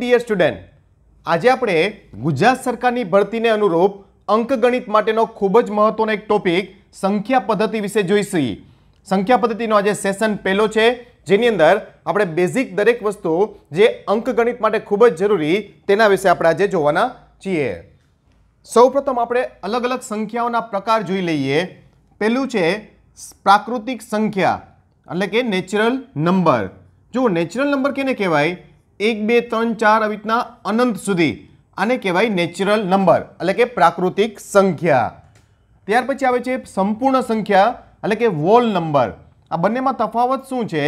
dear student આજે આપણે ગુજરાત સરકારની ભરતીને અનુરૂપ અંકગણિત માટેનો ખૂબ જ મહત્વનો એક ટોપિક સંખ્યા પદ્ધતિ વિશે જોઈશું સંખ્યા પદ્ધતિનો આજે સેશન પહેલો છે જેની અંદર આપણે બેઝિક દરેક વસ્તુ જે અંકગણિત માટે ખૂબ જ જરૂરી તેના વિશે આપણે આજે જોવાના છીએ સૌપ્રથમ આપણે અલગ અલગ સંખ્યાઓના પ્રકાર જોઈ લઈએ પહેલું છે પ્રાકૃતિક સંખ્યા એટલે કે નેચરલ નંબર જો નેચરલ નંબર કેને કહેવાય એક બે ત્રણ ચાર આવી રીતના અનંત સુધી આને કહેવાય નેચરલ નંબર એટલે કે પ્રાકૃતિક સંખ્યા ત્યાર પછી આવે છે સંપૂર્ણ સંખ્યા એટલે કે વોલ નંબર આ બંનેમાં તફાવત શું છે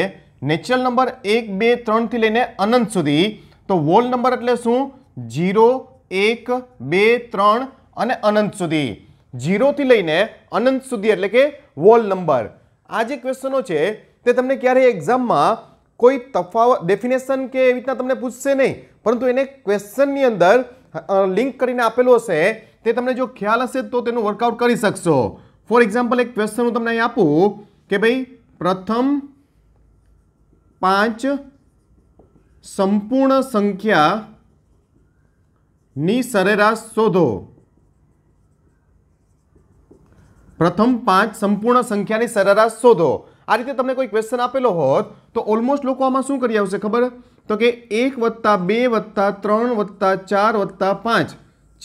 નેચરલ નંબર એક બે ત્રણથી લઈને અનંત સુધી તો વોલ નંબર એટલે શું જીરો એક બે ત્રણ અને અનંત સુધી જીરોથી લઈને અનંત સુધી એટલે કે વોલ નંબર આ જે ક્વેશ્ચનો છે તે તમને ક્યારેય એક્ઝામમાં કોઈ તફાવત ડેફિનેશન કે એવી રીતના તમને પૂછશે નહીં પરંતુ એને ક્વેશ્ચનની અંદર લિંક કરીને આપેલો હશે તે તમને જો ખ્યાલ હશે તો તેનું વર્કઆઉટ કરી શકશો ફોર એક્ઝામ્પલ એક ક્વેશ્ચન હું તમને અહીં આપું કે ભાઈ પ્રથમ પાંચ સંપૂર્ણ સંખ્યાની સરેરાશ શોધો પ્રથમ પાંચ સંપૂર્ણ સંખ્યાની સરેરાશ શોધો આ રીતે તમને કોઈ ક્વેશ્ચન આપેલો હોત તો ઓલમોસ્ટ લોકો આમાં શું કરી આવશે ખબર તો કે એક વત્તા બે વત્તા ત્રણ વત્તા ચાર વત્તા પાંચ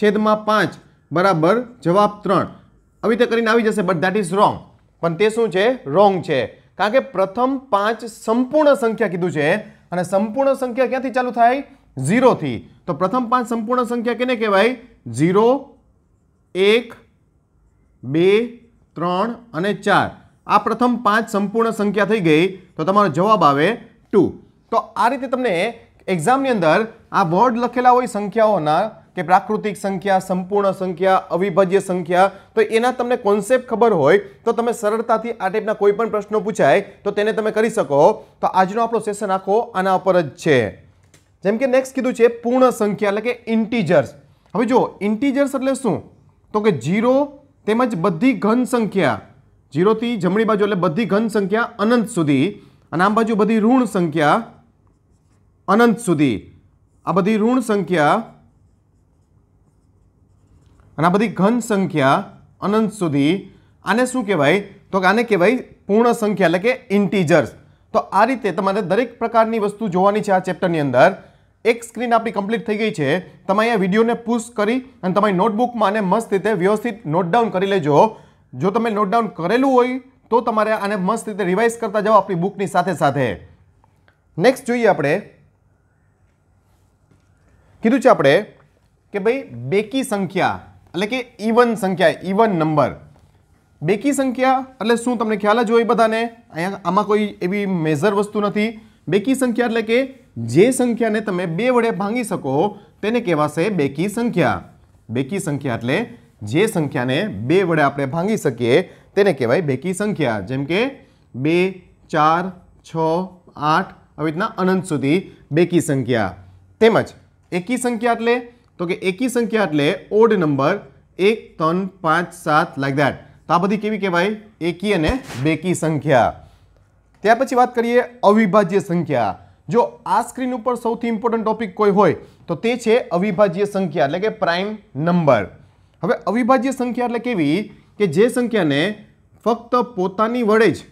છેદમાં પાંચ બરાબર જવાબ ત્રણ આવી રીતે કરીને આવી જશે બટ ધેટ ઇઝ રોંગ પણ તે શું છે રોંગ છે કારણ કે પ્રથમ પાંચ સંપૂર્ણ સંખ્યા કીધું છે અને સંપૂર્ણ સંખ્યા ક્યાંથી ચાલુ થાય ઝીરોથી તો પ્રથમ પાંચ સંપૂર્ણ સંખ્યા કેને કહેવાય ઝીરો એક બે ત્રણ અને ચાર આ પ્રથમ પાંચ સંપૂર્ણ સંખ્યા થઈ ગઈ તો તમારો જવાબ આવે ટુ તો આ રીતે તમને એક્ઝામની અંદર આ વર્ડ લખેલા હોય સંખ્યાઓના કે પ્રાકૃતિક સંખ્યા સંપૂર્ણ સંખ્યા અવિભાજ્ય સંખ્યા તો એના તમને કોન્સેપ્ટ ખબર હોય તો તમે સરળતાથી આ ટાઈપના કોઈ પણ પ્રશ્નો પૂછાય તો તેને તમે કરી શકો તો આજનો આપણો સેશન આખો આના ઉપર જ છે જેમ કે નેક્સ્ટ કીધું છે પૂર્ણ સંખ્યા એટલે કે ઇન્ટીજર્સ હવે જો ઇન્ટીજર્સ એટલે શું તો કે જીરો તેમજ બધી ઘન સંખ્યા જીરોથી જમણી બાજુ એટલે બધી ઘન સંખ્યા અનંત સુધી અને આમ બાજુ બધી ઋણ સંખ્યા અનંત સુધી આ બધી ઋણ સંખ્યા અને આ બધી ઘન સંખ્યા અનંત સુધી આને શું કહેવાય તો આને કહેવાય પૂર્ણ સંખ્યા એટલે કે ઇન્ટીજર્સ તો આ રીતે તમારે દરેક પ્રકારની વસ્તુ જોવાની છે આ ચેપ્ટરની અંદર એક સ્ક્રીન આપણી કમ્પ્લીટ થઈ ગઈ છે તમે અહીંયા વિડીયોને પુશ કરી અને તમારી નોટબુકમાં આને મસ્ત રીતે વ્યવસ્થિત નોટ ડાઉન કરી લેજો જો તમે નોટ ડાઉન કરેલું હોય તો તમારે આને મસ્ત રીતે રિવાઇઝ કરતા જાઓ આપણી બુકની સાથે સાથે નેક્સ્ટ જોઈએ આપણે કીધું છે આપણે કે ભાઈ બેકી સંખ્યા એટલે કે ઇવન સંખ્યા ઇવન નંબર બેકી સંખ્યા એટલે શું તમને ખ્યાલ જ હોય બધાને અહીંયા આમાં કોઈ એવી મેજર વસ્તુ નથી બેકી સંખ્યા એટલે કે જે સંખ્યાને તમે બે વડે ભાંગી શકો તેને કહેવાશે બેકી સંખ્યા બેકી સંખ્યા એટલે જે સંખ્યાને બે વડે આપણે ભાંગી શકીએ તેને કહેવાય બેકી સંખ્યા જેમ કે બે ચાર છ આઠ આવી રીતના અનંત સુધી બેકી સંખ્યા તેમજ એકી સંખ્યા એટલે તો કે એકી સંખ્યા એટલે ઓડ નંબર એક ત્રણ પાંચ સાત લાઈક દેટ તો આ બધી કેવી કહેવાય એકી અને બેકી સંખ્યા ત્યાર પછી વાત કરીએ અવિભાજ્ય સંખ્યા જો આ સ્ક્રીન ઉપર સૌથી ઇમ્પોર્ટન્ટ ટોપિક કોઈ હોય તો તે છે અવિભાજ્ય સંખ્યા એટલે કે પ્રાઇમ નંબર હવે અવિભાજ્ય સંખ્યા એટલે કેવી કે જે સંખ્યાને ફક્ત પોતાની વડે જ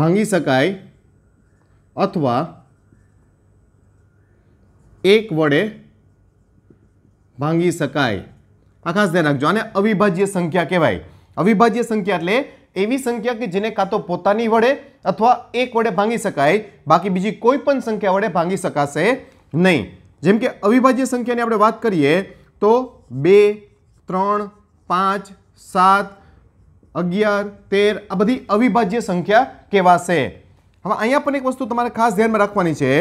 ભાંગી શકાય અથવા એક વડે ભાંગી શકાય આ ખાસ ધ્યાન રાખજો આને અવિભાજ્ય સંખ્યા કહેવાય અવિભાજ્ય સંખ્યા એટલે એવી સંખ્યા કે જેને કાં તો પોતાની વડે અથવા એક વડે ભાંગી શકાય બાકી બીજી કોઈ પણ સંખ્યા વડે ભાંગી શકાશે નહીં જેમ કે અવિભાજ્ય સંખ્યાની આપણે વાત કરીએ તો બે ત્રણ પાંચ સાત અગિયાર તેર આ બધી અવિભાજ્ય સંખ્યા કહેવાશે હવે અહીંયા પણ એક વસ્તુ તમારે ખાસ ધ્યાનમાં રાખવાની છે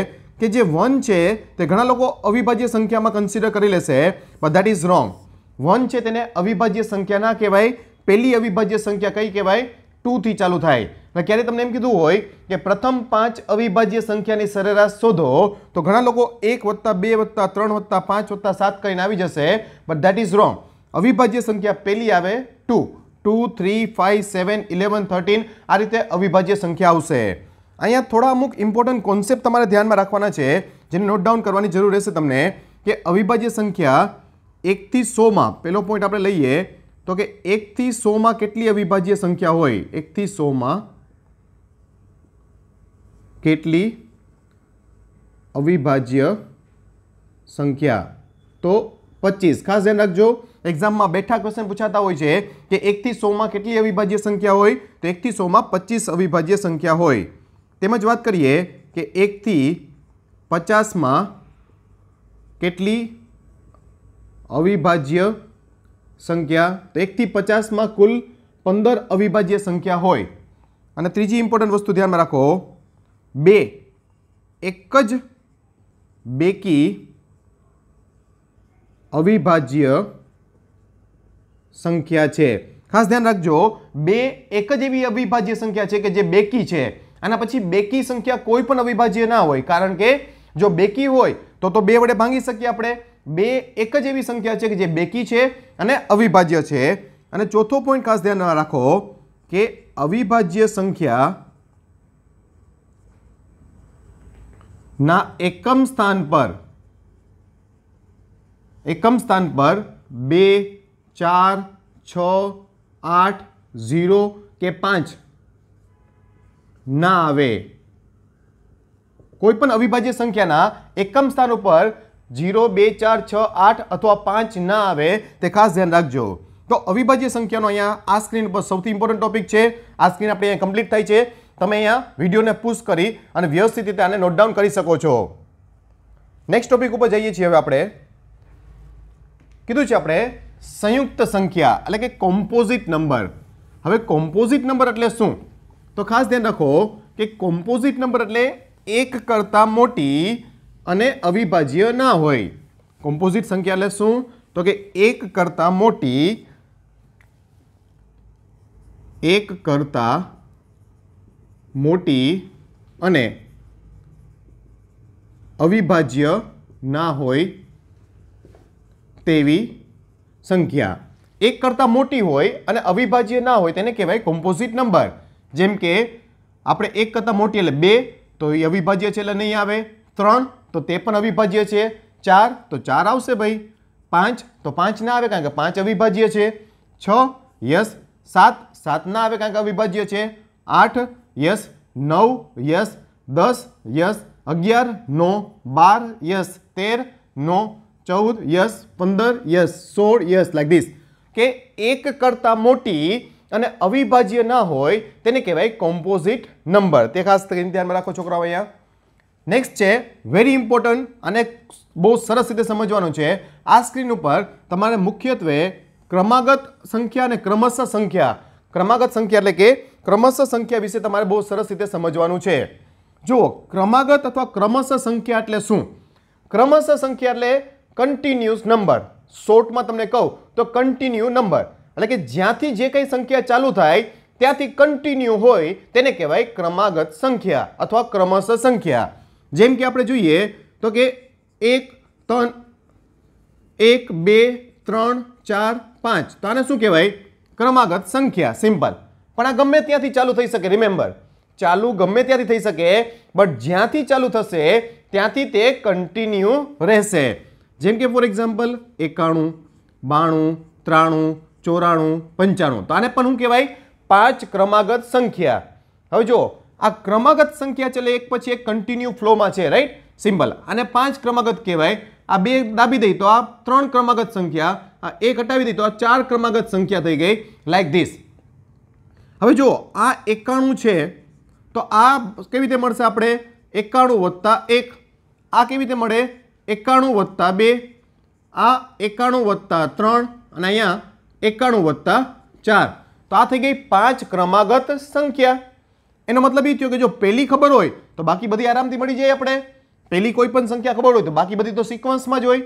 કે જે વન છે તે ઘણા લોકો અવિભાજ્ય સંખ્યામાં કન્સિડર કરી લેશે but that is wrong one છે તેને અવિભાજ્ય સંખ્યા ના કહેવાય પહેલી અવિભાજ્ય સંખ્યા કઈ કહેવાય ટુથી ચાલુ થાય અને ક્યારે તમને એમ કીધું હોય કે પ્રથમ પાંચ અવિભાજ્ય સંખ્યાની સરેરાશ શોધો તો ઘણા લોકો એક વત્તા બે વત્તા ત્રણ વત્તા પાંચ વત્તા સાત કરીને આવી જશે બટ દેટ ઇઝ રોંગ અવિભાજ્ય સંખ્યા પહેલી આવે two two three five seven eleven thirteen આ રીતે અવિભાજ્ય સંખ્યા આવશે અહીંયા થોડા અમુક ઇમ્પોર્ટન્ટ કોન્સેપ્ટ તમારે ધ્યાનમાં રાખવાના છે જેને નોટ ડાઉન કરવાની જરૂર રહેશે તમને કે અવિભાજ્ય સંખ્યા એકથી સોમાં પહેલો પોઈન્ટ આપણે લઈએ તો કે એકથી સોમાં કેટલી અવિભાજ્ય સંખ્યા હોય એકથી સોમાં કેટલી અવિભાજ્ય સંખ્યા તો પચીસ ખાસ ધ્યાન રાખજો એક્ઝામમાં બેઠા ક્વેશ્ચન પૂછાતા હોય છે કે એકથી સોમાં કેટલી અવિભાજ્ય સંખ્યા હોય તો એકથી સોમાં પચીસ અવિભાજ્ય સંખ્યા હોય તેમજ વાત કરીએ કે એકથી પચાસમાં કેટલી અવિભાજ્ય સંખ્યા તો એકથી પચાસમાં કુલ પંદર અવિભાજ્ય સંખ્યા હોય અને ત્રીજી ઇમ્પોર્ટન્ટ વસ્તુ ધ્યાનમાં રાખો બે એક જ બેકી અવિભાજ્ય સંખ્યા છે ખાસ ધ્યાન રાખજો બે એક જ એવી અવિભાજ્ય સંખ્યા છે કે જે બેકી છે આના પછી બેકી સંખ્યા કોઈ પણ અવિભાજ્ય ના હોય કારણ કે જો બેકી હોય તો તો બે વડે ભાંગી શકીએ આપણે બે એક જ એવી સંખ્યા છે કે જે બેકી છે અને અવિભાજ્ય છે અને ચોથો પોઈન્ટ ખાસ ધ્યાન રાખો કે અવિભાજ્ય સંખ્યા ના એકમ સ્થાન પર એકમ સ્થાન પર બે ચાર છ આઠ ઝીરો કે પાંચ ના આવે કોઈપણ અવિભાજ્ય સંખ્યાના એકમ સ્થાન ઉપર જીરો બે ચાર છ આઠ અથવા પાંચ ના આવે તે ખાસ ધ્યાન રાખજો તો અવિભાજ્ય સંખ્યાનો અહીંયા આ સ્ક્રીન ઉપર સૌથી ઇમ્પોર્ટન્ટ ટોપિક છે આ સ્ક્રીન આપણે અહીંયા કમ્પ્લીટ થાય છે તમે અહીંયા વિડીયોને પુશ કરી અને વ્યવસ્થિત રીતે આને નોટડાઉન કરી શકો છો નેક્સ્ટ ટોપિક ઉપર જઈએ છીએ હવે આપણે કીધું છે આપણે સંયુક્ત સંખ્યા એટલે કે કોમ્પોઝિટ નંબર હવે કોમ્પોઝિટ નંબર એટલે શું તો ખાસ ધ્યાન રાખો કે કોમ્પોઝિટ નંબર એટલે એક કરતાં મોટી અને અવિભાજ્ય ના હોય કોમ્પોઝિટ સંખ્યા એટલે શું તો કે એક કરતાં મોટી એક કરતાં મોટી અને અવિભાજ્ય ના હોય તેવી સંખ્યા એક કરતાં મોટી હોય અને અવિભાજ્ય ના હોય તેને કહેવાય કોમ્પોઝિટ નંબર જેમ કે આપણે એક કરતાં મોટી એટલે બે તો એ અવિભાજ્ય છે એટલે નહીં આવે ત્રણ તો તે પણ અવિભાજ્ય છે ચાર તો ચાર આવશે ભાઈ પાંચ તો પાંચ ના આવે કારણ કે પાંચ અવિભાજ્ય છે છ યસ સાત સાત ના આવે કારણ કે અવિભાજ્ય છે આઠ યસ નવ યસ દસ યસ અગિયાર નો બાર યસ તેર નો ચૌદ યસ પંદર યસ સોળ યસ લાઈક ધીસ કે એક કરતાં મોટી અને અવિભાજ્ય ના હોય તેને કહેવાય કોમ્પોઝિટ નંબર તે ખાસ કરીને ધ્યાનમાં રાખો છોકરાઓ અહીંયા નેક્સ્ટ છે વેરી ઇમ્પોર્ટન્ટ અને બહુ સરસ રીતે સમજવાનું છે આ સ્ક્રીન ઉપર તમારે મુખ્યત્વે ક્રમાગત સંખ્યા અને ક્રમશઃ સંખ્યા ક્રમાગત સંખ્યા એટલે કે ક્રમશ સંખ્યા વિશે તમારે બહુ સરસ રીતે સમજવાનું છે જુઓ ક્રમાગત અથવા ક્રમશઃ સંખ્યા એટલે શું ક્રમશ સંખ્યા એટલે કન્ટિન્યુઅસ નંબર શોર્ટમાં તમને કહું તો કન્ટિન્યુ નંબર એટલે કે જ્યાંથી જે કંઈ સંખ્યા ચાલુ થાય ત્યાંથી કન્ટિન્યુ હોય તેને કહેવાય ક્રમાગત સંખ્યા અથવા ક્રમશઃ સંખ્યા જેમ કે આપણે જોઈએ તો કે એક ત્રણ એક બે ત્રણ ચાર પાંચ તો આને શું કહેવાય ક્રમાગત સંખ્યા સિમ્પલ પણ આ ગમે ત્યાંથી ચાલુ થઈ શકે રિમેમ્બર ચાલુ ગમે ત્યાંથી થઈ શકે બટ જ્યાંથી ચાલુ થશે ત્યાંથી તે કન્ટિન્યુ રહેશે જેમ કે ફોર એક્ઝામ્પલ એકાણું બાણું ત્રાણું ચોરાણું પંચાણું તો આને પણ શું કહેવાય પાંચ ક્રમાગત સંખ્યા હવે જો આ ક્રમાગત સંખ્યા ચલે એક પછી એક કન્ટિન્યુ ફ્લોમાં છે રાઈટ સિમ્બલ અને પાંચ ક્રમાગત કહેવાય આ બે દાબી દઈ તો આ ત્રણ ક્રમાગત સંખ્યા આ એક હટાવી દઈ તો આ ચાર ક્રમાગત સંખ્યા થઈ ગઈ લાઈક ધીસ હવે જુઓ આ એકાણું છે તો આ કેવી રીતે મળશે આપણે એકાણું વત્તા એક આ કેવી રીતે મળે એકાણું વત્તા બે આ એકાણું વત્તા ત્રણ અને અહીંયા એકાણું વત્તા ચાર તો આ થઈ ગઈ પાંચ ક્રમાગત સંખ્યા એનો મતલબ એ થયો કે જો પહેલી ખબર હોય તો બાકી બધી આરામથી મળી જાય આપણે પહેલી કોઈ પણ સંખ્યા ખબર હોય તો બાકી બધી તો સિક્વન્સમાં જ હોય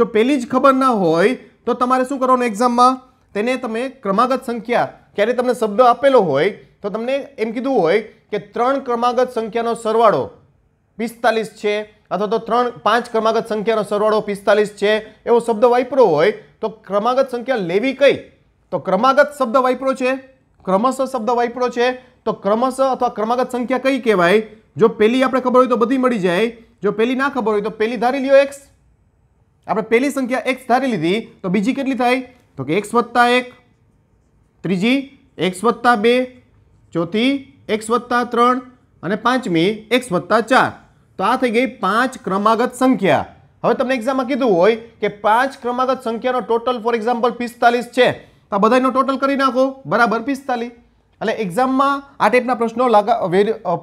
જો પહેલી જ ખબર ના હોય તો તમારે શું કરવાનું એક્ઝામમાં તેને તમે ક્રમાગત સંખ્યા ક્યારે તમને શબ્દ આપેલો હોય તો તમને એમ કીધું હોય કે ત્રણ ક્રમાગત સંખ્યાનો સરવાળો પિસ્તાલીસ છે અથવા તો ત્રણ પાંચ ક્રમાગત સંખ્યાનો સરવાળો પિસ્તાલીસ છે એવો શબ્દ વાપરો હોય તો ક્રમાગત સંખ્યા લેવી કઈ તો ક્રમાગત શબ્દ વાપરો છે ક્રમશઃ શબ્દ વાપરો છે તો ક્રમશઃ અથવા ક્રમાગત સંખ્યા કઈ કહેવાય જો પેલી આપણે ખબર હોય તો બધી મળી જાય જો પેલી ના ખબર હોય તો પહેલી ધારી લ્યો એક્સ આપણે પહેલી સંખ્યા એક્સ ધારી લીધી તો બીજી કેટલી થાય તો કે એક્સ વત્તા એક ત્રીજી એક્સ વત્તા બે ચોથી એક્સ વત્તા ત્રણ અને પાંચમી એક્સ વત્તા ચાર તો આ થઈ ગઈ પાંચ ક્રમાગત સંખ્યા હવે તમને એક્ઝામમાં કીધું હોય કે પાંચ ક્રમાગત સંખ્યાનો ટોટલ ફોર એક્ઝામ્પલ પિસ્તાલીસ છે તો આ બધાનો ટોટલ કરી નાખો બરાબર પિસ્તાલીસ એટલે એક્ઝામમાં આ ટાઈપના પ્રશ્નો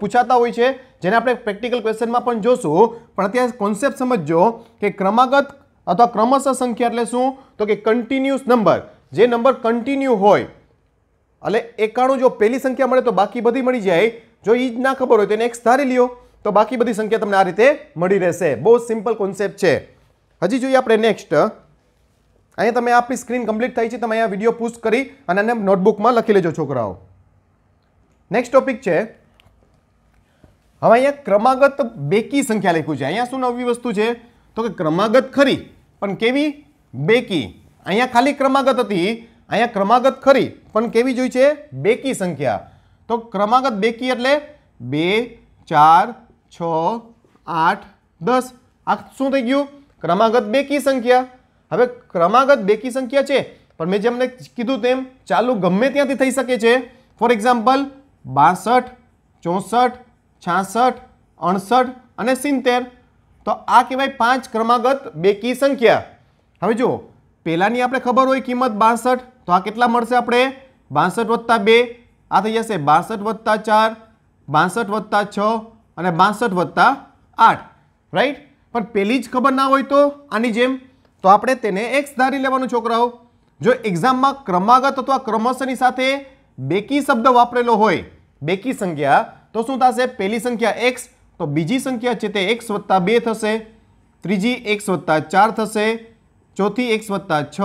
પૂછાતા હોય છે જેને આપણે પ્રેક્ટિકલ ક્વેશ્ચનમાં પણ જોશું પણ અત્યારે કોન્સેપ્ટ સમજજો કે ક્રમાગત અથવા ક્રમશઃ સંખ્યા એટલે શું તો કે કન્ટિન્યુઅસ નંબર જે નંબર કન્ટિન્યુ હોય એટલે એકાણું જો પહેલી સંખ્યા મળે તો બાકી બધી મળી જાય જો એ જ ના ખબર હોય તો એને એક્સ ધારી લ્યો તો બાકી બધી સંખ્યા તમને આ રીતે મળી રહેશે બહુ સિમ્પલ કોન્સેપ્ટ છે હજી જોઈએ આપણે નેક્સ્ટ અહીંયા તમે આપણી સ્ક્રીન કમ્પ્લીટ થઈ છે તમે અહીંયા વિડીયો પુશ કરી અને નોટબુકમાં લખી લેજો છોકરાઓ નેક્સ્ટ ટોપિક છે હવે અહીંયા ક્રમાગત બેકી સંખ્યા લખ્યું છે અહીંયા શું નવી વસ્તુ છે તો કે ક્રમાગત ખરી પણ કેવી બેકી અહીંયા ખાલી ક્રમાગત હતી અહીંયા ક્રમાગત ખરી પણ કેવી જોઈ છે બેકી સંખ્યા તો ક્રમાગત બેકી એટલે બે ચાર છ આઠ દસ આ શું થઈ ગયું ક્રમાગત બેકી સંખ્યા હવે ક્રમાગત બેકી સંખ્યા છે પણ મેં જેમને કીધું તેમ ચાલુ ગમે ત્યાંથી થઈ શકે છે ફોર એક્ઝામ્પલ બાસઠ ચોસઠ છાસઠ અડસઠ અને સિત્તેર તો આ કહેવાય પાંચ ક્રમાગત બેકી સંખ્યા હવે જુઓ પહેલાંની આપણે ખબર હોય કિંમત બાસઠ તો આ કેટલા મળશે આપણે બાસઠ વત્તા બે આ થઈ જશે બાસઠ વત્તા ચાર બાસઠ વત્તા છ અને બાસઠ વત્તા આઠ રાઈટ પણ પેલી જ ખબર ના હોય તો આની જેમ તો આપણે તેને એક્સ ધારી લેવાનું છોકરાઓ જો એક્ઝામમાં ક્રમાગત અથવા ક્રમશની સાથે બેકી શબ્દ વાપરેલો હોય બેકી સંખ્યા તો શું થશે પહેલી સંખ્યા એક્સ તો બીજી સંખ્યા છે તે એક્સ વત્તા બે થશે ત્રીજી એક્સ વત્તા ચાર થશે ચોથી એક્સ વત્તા છ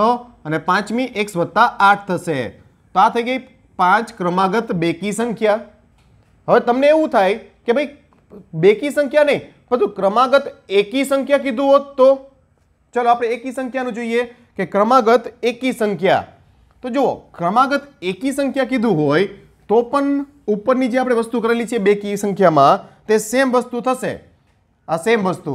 અને પાંચમી એક્સ વત્તા આઠ થશે તો આ થઈ ગઈ પાંચ ક્રમાગત બેકી સંખ્યા હવે તમને એવું થાય કે ભાઈ બેકી સંખ્યા નહીં પરંતુ ક્રમાગત એકી સંખ્યા કીધું હોત તો ચલો આપણે એકી સંખ્યાનું જોઈએ કે ક્રમાગત એકી સંખ્યા તો જુઓ ક્રમાગત એકી સંખ્યા કીધું હોય તો પણ ઉપરની જે આપણે વસ્તુ કરેલી છે બે કી સંખ્યામાં તે સેમ વસ્તુ થશે આ સેમ વસ્તુ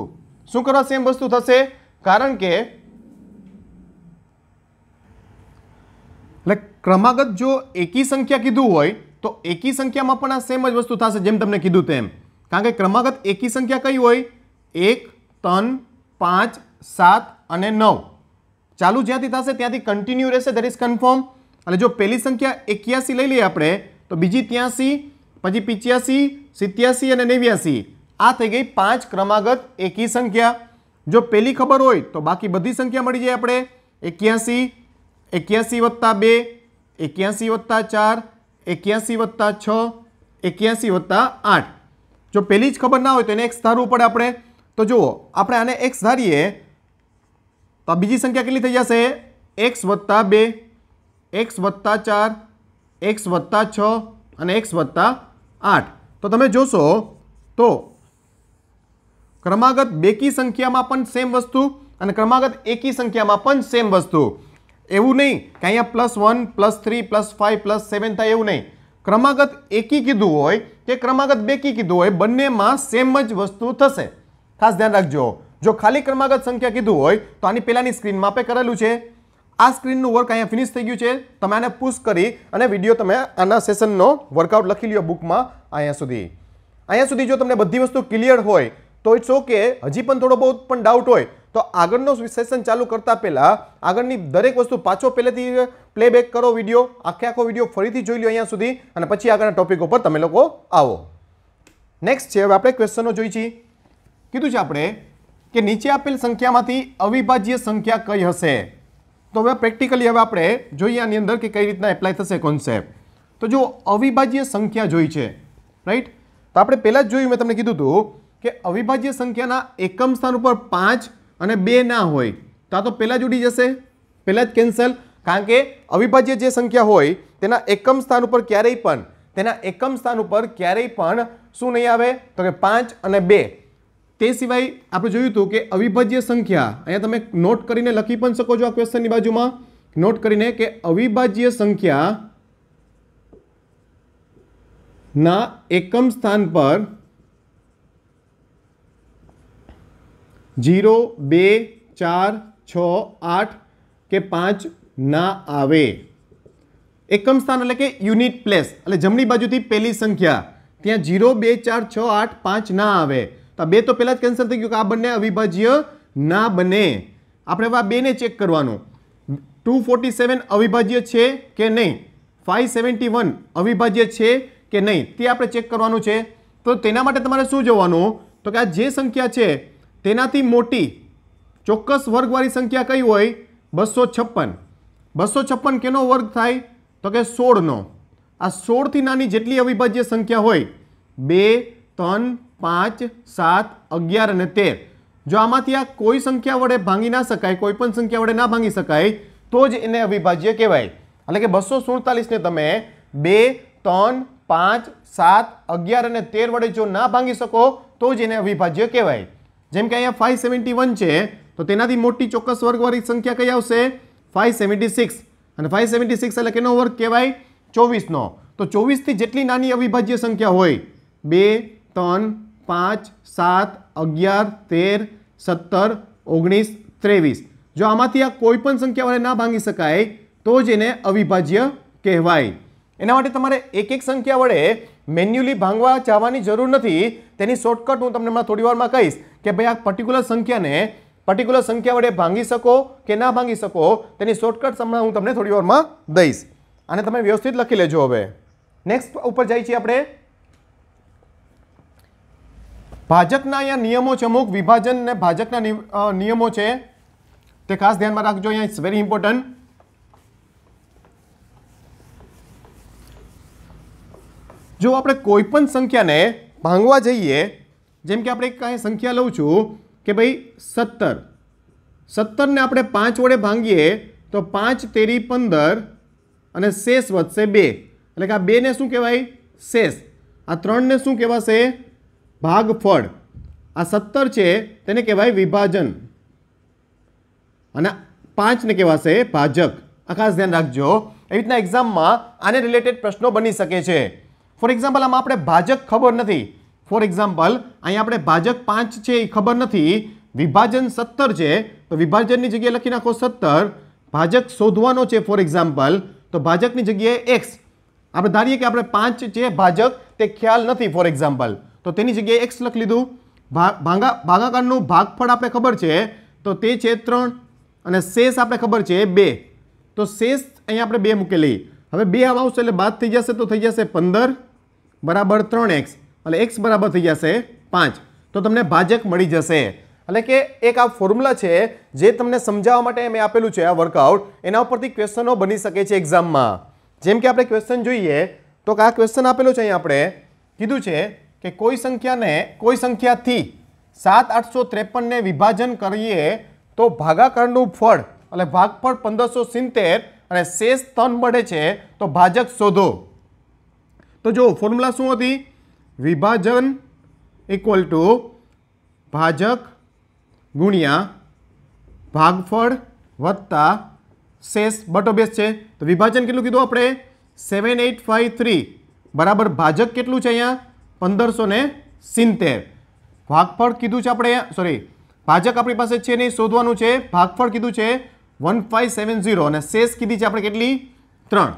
શું કરવા સેમ વસ્તુ થશે કારણ કે એટલે ક્રમાગત જો એકી સંખ્યા કીધું હોય તો એકી સંખ્યામાં પણ આ સેમ જ વસ્તુ થશે જેમ તમને કીધું તેમ કારણ કે ક્રમાગત એકી સંખ્યા કઈ હોય એક ત્રણ પાંચ સાત અને નવ ચાલુ જ્યાંથી થશે ત્યાંથી કન્ટિન્યુ રહેશે દેટ ઇઝ કન્ફર્મ અને જો પહેલી સંખ્યા એક્યાસી લઈ લઈએ આપણે તો બીજી ત્યાંસી પછી પિચ્યાસી સિત્યાસી અને નેવ્યાસી આ થઈ ગઈ પાંચ ક્રમાગત એકી સંખ્યા જો પહેલી ખબર હોય તો બાકી બધી સંખ્યા મળી જાય આપણે એક્યાસી એક્યાસી વત્તા બે એક્યાસી વત્તા ચાર એક્યાસી વત્તા છ એક્યાસી વત્તા આઠ જો પહેલી જ ખબર ના હોય તો એને એક્સ ધારવું પડે આપણે તો જુઓ આપણે આને એક્સ ધારીએ તો બીજી સંખ્યા કેટલી થઈ જશે એક્સ વત્તા બે એક્સ વત્તા ચાર એક્સ વત્તા છ અને એક્સ વત્તા આઠ તો તમે જોશો તો ક્રમાગત બેકી સંખ્યામાં પણ સેમ વસ્તુ અને ક્રમાગત એકી સંખ્યામાં પણ સેમ વસ્તુ એવું નહીં કે અહીંયા plus one plus three plus five plus seven થાય એવું નહીં ક્રમાગત એકી કીધું હોય કે ક્રમાગત બેકી કીધું હોય બંનેમાં સેમ જ વસ્તુ થશે ખાસ ધ્યાન રાખજો જો ખાલી ક્રમાગત સંખ્યા કીધું હોય તો આની પહેલાંની સ્ક્રીનમાં આપણે કરેલું છે આ સ્ક્રીનનું વર્ક અહીંયા ફિનિશ થઈ ગયું છે તમે આને પુશ કરી અને વિડીયો તમે આના સેશનનો વર્કઆઉટ લખી લ્યો બુકમાં અહીંયા સુધી અહીંયા સુધી જો તમને બધી વસ્તુ ક્લિયર હોય તો ઇટ્સ ઓકે હજી પણ થોડો બહુ પણ ડાઉટ હોય તો આગળનો સેશન ચાલુ કરતા પહેલાં આગળની દરેક વસ્તુ પાછો પહેલેથી પ્લેબેક કરો વિડીયો આખે આખો વિડીયો ફરીથી જોઈ લો અહીંયા સુધી અને પછી આગળના ટોપિક ઉપર તમે લોકો આવો નેક્સ્ટ છે હવે આપણે ક્વેશ્ચનો જોઈ છીએ કીધું છે આપણે કે નીચે આપેલ સંખ્યામાંથી અવિભાજ્ય સંખ્યા કઈ હશે તો હવે પ્રેક્ટિકલી હવે આપણે જોઈએ આની અંદર કે કઈ રીતના એપ્લાય થશે કોન્સેપ્ટ તો જો અવિભાજ્ય સંખ્યા જોઈ છે રાઈટ તો આપણે પહેલાં જ જોયું મેં તમને કીધું હતું કે અવિભાજ્ય સંખ્યાના એકમ સ્થાન ઉપર પાંચ અને બે ના હોય તો આ તો પહેલાં જ ઉડી જશે પહેલાં જ કેન્સલ કારણ કે અવિભાજ્ય જે સંખ્યા હોય તેના એકમ સ્થાન ઉપર ક્યારેય પણ તેના એકમ સ્થાન ઉપર ક્યારેય પણ શું નહીં આવે તો કે પાંચ અને બે તે સિવાય આપણે જોયું હતું કે અવિભાજ્ય સંખ્યા અહીંયા તમે નોટ કરીને લખી પણ શકો છો આ ક્વેશ્ચનની બાજુમાં નોટ કરીને કે અવિભાજ્ય સંખ્યાના એકમ સ્થાન પર જીરો બે ચાર છ આઠ કે પાંચ ના આવે એકમ સ્થાન એટલે કે યુનિટ પ્લેસ એટલે જમણી બાજુથી પહેલી સંખ્યા ત્યાં જીરો બે ચાર છ આઠ પાંચ ના આવે તો આ બે તો પહેલાં જ કેન્સલ થઈ ગયું કે આ બંને અવિભાજ્ય ના બને આપણે આ બેને ચેક કરવાનું ટુ ફોર્ટી સેવન અવિભાજ્ય છે કે નહીં ફાઇવ સેવન્ટી વન અવિભાજ્ય છે કે નહીં તે આપણે ચેક કરવાનું છે તો તેના માટે તમારે શું જોવાનું તો કે આ જે સંખ્યા છે તેનાથી મોટી ચોક્કસ વર્ગવાળી સંખ્યા કઈ હોય બસો છપ્પન બસો છપ્પન કેનો વર્ગ થાય તો કે સોળનો આ સોળથી નાની જેટલી અવિભાજ્ય સંખ્યા હોય બે ત્રણ પાંચ સાત અગિયાર અને તેર જો આમાંથી આ કોઈ સંખ્યા વડે ભાંગી ના શકાય કોઈ પણ સંખ્યા વડે ના ભાંગી શકાય તો જ એને અવિભાજ્ય કહેવાય એટલે કે બસો સુડતાલીસને તમે બે ત્રણ પાંચ સાત અગિયાર અને તેર વડે જો ના ભાંગી શકો તો જ એને અવિભાજ્ય કહેવાય જેમ કે અહીંયા ફાઇવ સેવન્ટી વન છે તો તેનાથી મોટી ચોક્કસ વર્ગવાળી સંખ્યા કઈ આવશે ફાઇવ સેવન્ટી સિક્સ અને ફાઇવ સેવન્ટી સિક્સ એટલે કેનો વર્ગ કહેવાય ચોવીસનો તો ચોવીસથી જેટલી નાની અવિભાજ્ય સંખ્યા હોય બે ત્રણ પાંચ સાત અગિયાર તેર સત્તર ઓગણીસ ત્રેવીસ જો આમાંથી આ કોઈ પણ સંખ્યા વડે ના ભાંગી શકાય તો જ એને અવિભાજ્ય કહેવાય એના માટે તમારે એક એક સંખ્યા વડે મેન્યુલી ભાંગવા ચાહવાની જરૂર નથી તેની શોર્ટકટ હું તમને થોડી વારમાં કહીશ કે ભાઈ આ પર્ટિક્યુલર સંખ્યાને પર્ટિક્યુલર સંખ્યા વડે ભાંગી શકો કે ના ભાંગી શકો તેની શોર્ટકટ હમણાં હું તમને થોડી વારમાં દઈશ અને તમે વ્યવસ્થિત લખી લેજો હવે નેક્સ્ટ ઉપર જાય છીએ આપણે ભાજપના અહીંયા નિયમો છે અમુક વિભાજન ને ભાજપના નિયમો છે તે ખાસ ધ્યાનમાં રાખજો અહીંયા ઇટ્સ વેરી ઇમ્પોર્ટન્ટ જો આપણે કોઈ પણ સંખ્યાને ભાંગવા જઈએ જેમ કે આપણે કાંઈ સંખ્યા લઉં છું કે ભાઈ સત્તર સત્તરને આપણે પાંચ વડે ભાંગીએ તો પાંચ તેરી પંદર અને શેષ વધશે બે એટલે કે આ બેને શું કહેવાય શેષ આ ત્રણને શું કહેવાશે ભાગફળ આ સત્તર છે તેને કહેવાય વિભાજન અને પાંચને કહેવાશે ભાજક આ ખાસ ધ્યાન રાખજો એવી રીતના એક્ઝામમાં આને રિલેટેડ પ્રશ્નો બની શકે છે ફોર એક્ઝામ્પલ આમાં આપણે ભાજક ખબર નથી ફોર એક્ઝામ્પલ અહીંયા આપણે ભાજક પાંચ છે એ ખબર નથી વિભાજન સત્તર છે તો વિભાજનની જગ્યાએ લખી નાખો સત્તર ભાજક શોધવાનો છે ફોર એક્ઝામ્પલ તો ભાજકની જગ્યાએ એક્સ આપણે ધારીએ કે આપણે પાંચ છે ભાજક તે ખ્યાલ નથી ફોર એક્ઝામ્પલ તો તેની જગ્યાએ એક્સ લખી લીધું ભાગા ભાગાકારનું ભાગફળ આપણે ખબર છે તો તે છે ત્રણ અને શેષ આપણે ખબર છે બે તો શેષ અહીંયા આપણે બે મૂકેલી હવે બે આમ આવશે એટલે બાદ થઈ જશે તો થઈ જશે પંદર બરાબર ત્રણ એક્સ એટલે એક્સ બરાબર થઈ જશે પાંચ તો તમને ભાજક મળી જશે એટલે કે એક આ ફોર્મ્યુલા છે જે તમને સમજાવવા માટે મેં આપેલું છે આ વર્કઆઉટ એના ઉપરથી ક્વેશ્ચનો બની શકે છે એક્ઝામમાં જેમ કે આપણે ક્વેશ્ચન જોઈએ તો આ ક્વેશ્ચન આપેલો છે અહીં આપણે કીધું છે કે કોઈ સંખ્યાને કોઈ સંખ્યાથી સાત આઠસો ત્રેપનને વિભાજન કરીએ તો ભાગાકારનું ફળ એટલે ભાગફળ પંદરસો સિત્તેર અને શેષ તન મળે છે તો ભાજક શોધો તો જો ફોર્મ્યુલા શું હતી વિભાજન ઇક્વલ ટુ ભાજક ગુણ્યા ભાગફળ વત્તા શેષ બટોબેસ છે તો વિભાજન કેટલું કીધું આપણે સેવન એટ ફાઇવ થ્રી બરાબર ભાજક કેટલું છે અહીંયા પંદરસો ને સિત્તેર ભાગફળ કીધું છે આપણે સોરી ભાજક આપણી પાસે છે નહીં શોધવાનું છે ભાગફળ કીધું છે વન ફાઇવ સેવન ઝીરો અને શેષ કીધી છે આપણે કેટલી ત્રણ